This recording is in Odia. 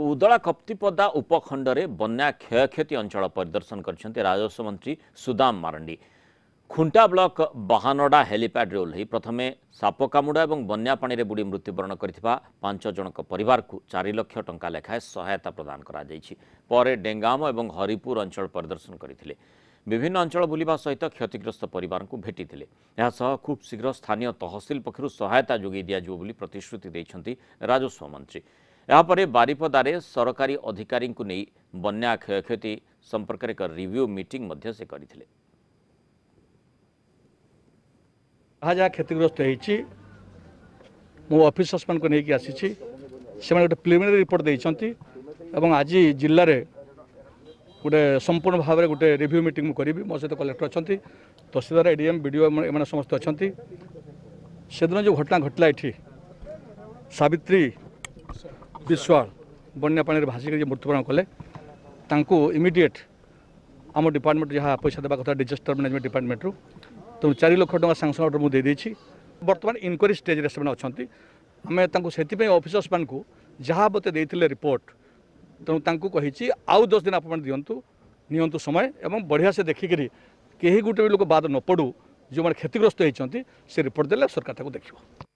ଉଦଳା କପ୍ତିପଦା ଉପଖଣ୍ଡରେ ବନ୍ୟା କ୍ଷୟକ୍ଷତି ଅଞ୍ଚଳ ପରିଦର୍ଶନ କରିଛନ୍ତି ରାଜସ୍ୱ ମନ୍ତ୍ରୀ ସୁଦାମ ମାରଣ୍ଡି ଖୁଣ୍ଟା ବ୍ଲକ ବାହାନଡ଼ା ହେଲିପ୍ୟାଡ୍ରେ ଓହ୍ଲାଇ ପ୍ରଥମେ ସାପ କାମୁଡ଼ା ଏବଂ ବନ୍ୟା ପାଣିରେ ବୁଡ଼ି ମୃତ୍ୟୁବରଣ କରିଥିବା ପାଞ୍ଚ ଜଣଙ୍କ ପରିବାରକୁ ଚାରି ଲକ୍ଷ ଟଙ୍କା ଲେଖାଏଁ ସହାୟତା ପ୍ରଦାନ କରାଯାଇଛି ପରେ ଡେଙ୍ଗାମ ଏବଂ ହରିପୁର ଅଞ୍ଚଳ ପରିଦର୍ଶନ କରିଥିଲେ ବିଭିନ୍ନ ଅଞ୍ଚଳ ବୁଲିବା ସହିତ କ୍ଷତିଗ୍ରସ୍ତ ପରିବାରଙ୍କୁ ଭେଟିଥିଲେ ଏହାସହ ଖୁବ୍ ଶୀଘ୍ର ସ୍ଥାନୀୟ ତହସିଲ ପକ୍ଷରୁ ସହାୟତା ଯୋଗାଇ ଦିଆଯିବ ବୋଲି ପ୍ରତିଶ୍ରୁତି ଦେଇଛନ୍ତି ରାଜସ୍ୱ ମନ୍ତ୍ରୀ ଏହାପରେ ବାରିପଦାରେ ସରକାରୀ ଅଧିକାରୀଙ୍କୁ ନେଇ ବନ୍ୟା କ୍ଷୟକ୍ଷତି ସମ୍ପର୍କରେ ଏକ ରିଭ୍ୟୁ ମିଟିଂ ମଧ୍ୟ ସେ କରିଥିଲେ ଯାହା ଯାହା କ୍ଷତିଗ୍ରସ୍ତ ହୋଇଛି ମୁଁ ଅଫିସର୍ସମାନଙ୍କୁ ନେଇକି ଆସିଛି ସେମାନେ ଗୋଟେ ପ୍ରିଲିମିନାରୀ ରିପୋର୍ଟ ଦେଇଛନ୍ତି ଏବଂ ଆଜି ଜିଲ୍ଲାରେ ଗୋଟେ ସମ୍ପୂର୍ଣ୍ଣ ଭାବରେ ଗୋଟେ ରିଭ୍ୟୁ ମିଟିଂ ମୁଁ କରିବି ମୋ ସହିତ କଲେକ୍ଟର ଅଛନ୍ତି ତହସିଲଦାର A D M B D O ଏମାନେ ସମସ୍ତେ ଅଛନ୍ତି ସେଦିନ ଯେଉଁ ଘଟଣା ଘଟିଲା ଏଠି ସାବିତ୍ରୀ ବିଶ୍ୱାଳ ବନ୍ୟା ପାଣିରେ ଭାସିକରି ମୃତ୍ୟୁବରଣ କଲେ ତାଙ୍କୁ ଇମିଡ଼ିଏଟ୍ ଆମ ଡିପାର୍ଟମେଣ୍ଟ ଯାହା ପଇସା ଦେବା କଥା ଡିଜାଷ୍ଟର ମ୍ୟାନେଜମେଣ୍ଟ ଡିପାର୍ଟମେଣ୍ଟରୁ ତେଣୁ ଚାରି ଲକ୍ଷ ଟଙ୍କା ସାଙ୍ଗସଙ୍ଗ ଅର୍ଡ଼ର ମୁଁ ଦେଇଦେଇଛି ବର୍ତ୍ତମାନ ଇନକ୍ୱାରି ଷ୍ଟେଜ୍ରେ ସେମାନେ ଅଛନ୍ତି ଆମେ ତାଙ୍କୁ ସେଥିପାଇଁ ଅଫିସର୍ସମାନଙ୍କୁ ଯାହା ମୋତେ ଦେଇଥିଲେ ରିପୋର୍ଟ ତେଣୁ ତାଙ୍କୁ କହିଛି ଆଉ ଦଶ ଦିନ ଆପଣମାନେ ଦିଅନ୍ତୁ ନିଅନ୍ତୁ ସମୟ ଏବଂ ବଢ଼ିଆ ସେ ଦେଖିକିରି କେହି ଗୋଟେ ବି ଲୋକ ବାଦ ନ ପଡ଼ୁ ଯେଉଁମାନେ କ୍ଷତିଗ୍ରସ୍ତ ହୋଇଛନ୍ତି ସେ ରିପୋର୍ଟ ଦେଲେ ସରକାର ତାକୁ ଦେଖିବ